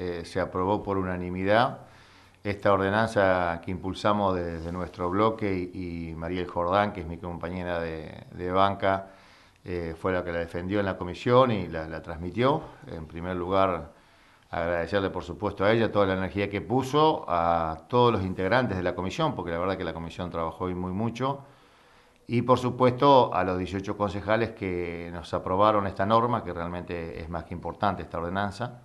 Eh, se aprobó por unanimidad. Esta ordenanza que impulsamos desde nuestro bloque y, y Mariel Jordán, que es mi compañera de, banca, eh, fue la que la defendió en la comisión y la, la, transmitió. En primer lugar, agradecerle por supuesto a ella toda la energía que puso, a todos los integrantes de la comisión, porque la verdad que la comisión trabajó hoy muy mucho, y por supuesto a los 18 concejales que nos aprobaron esta norma, que realmente es más que importante esta ordenanza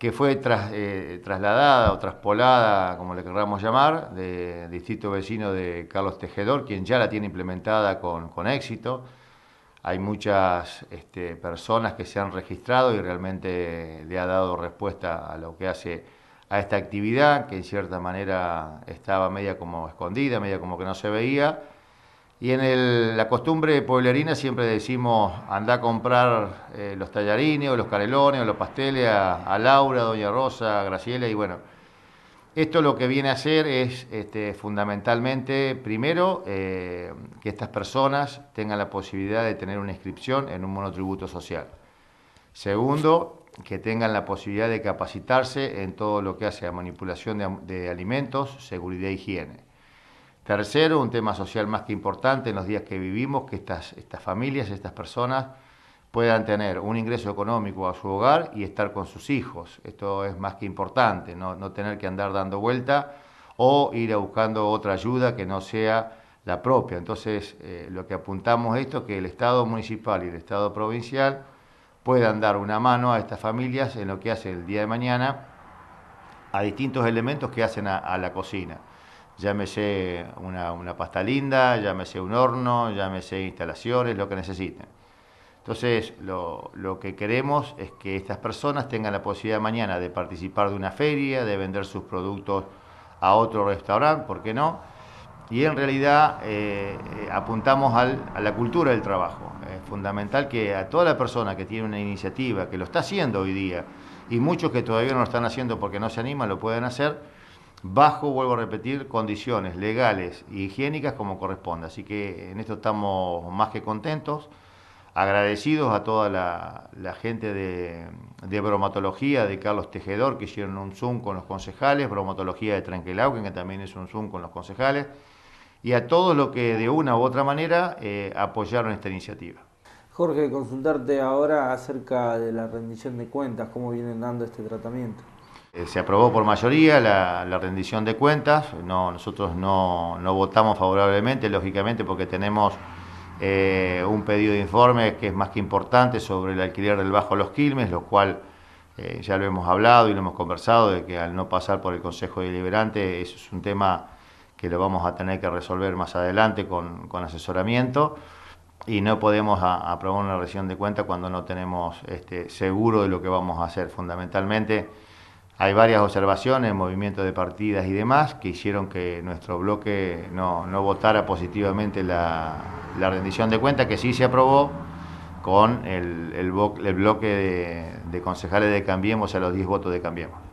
que fue eh, trasladada o traspolada, como le querramos llamar, del distrito vecino de Carlos Tejedor, quien ya la tiene implementada con, éxito. Hay muchas este, personas que se han registrado y realmente le ha dado respuesta a lo que hace a esta actividad, que en cierta manera estaba media como escondida, media como que no se veía, y en la costumbre pueblerina siempre decimos, anda a comprar eh, los tallarines o los carelones o los pasteles a, a, Laura, Doña Rosa, Graciela y bueno. Esto lo que viene a hacer es este, fundamentalmente, primero, eh, que estas personas tengan la posibilidad de tener una inscripción en un monotributo social. Segundo, que tengan la posibilidad de capacitarse en todo lo que hace a manipulación de, de alimentos, seguridad e higiene. Tercero, un tema social más que importante en los días que vivimos, que estas, familias, estas personas puedan tener un ingreso económico a su hogar y estar con sus hijos. Esto es más que importante, no, tener que andar dando vuelta o ir a buscando otra ayuda que no sea la propia. Entonces, eh, lo que apuntamos esto es que el Estado municipal y el Estado provincial puedan dar una mano a estas familias en lo que hace el día de mañana a distintos elementos que hacen a la cocina llámese una, una pasta linda, llámese un horno, llámese instalaciones, lo que necesiten. Entonces, lo, que queremos es que estas personas tengan la posibilidad mañana de participar de una feria, de vender sus productos a otro restaurante, ¿por qué no? Y en realidad eh, eh, apuntamos a la cultura del trabajo. Es fundamental que a toda la persona que tiene una iniciativa, que lo está haciendo hoy día, y muchos que todavía no lo están haciendo porque no se animan, lo pueden hacer, bajo, vuelvo a repetir, condiciones legales y higiénicas como corresponde. Así que en esto estamos más que contentos, agradecidos a toda la, gente de, de, bromatología de Carlos Tejedor, que hicieron un Zoom con los concejales, bromatología de Tranquilau, que también es un Zoom con los concejales, y a todos los que de una u otra manera eh, apoyaron esta iniciativa. Jorge, consultarte ahora acerca de la rendición de cuentas, cómo vienen dando este tratamiento. Eh, se aprobó por mayoría la, rendición de cuentas, nosotros no, votamos favorablemente, lógicamente, porque tenemos eh, un pedido de informe que es más que importante sobre el alquiler del Bajo Los Quilmes, lo cual eh, ya lo hemos hablado y lo hemos conversado, de que al no pasar por el Consejo Deliberante, eso es un tema que lo vamos a tener que resolver más adelante con, asesoramiento y no podemos aprobar una rendición de cuentas cuando no tenemos este, seguro de lo que vamos a hacer. Fundamentalmente hay varias observaciones, movimientos de partidas y demás que hicieron que nuestro bloque no, no votara positivamente la, rendición de cuentas, que sí se aprobó con el, el, bloque de, de concejales de Cambiemos a los 10 votos de Cambiemos.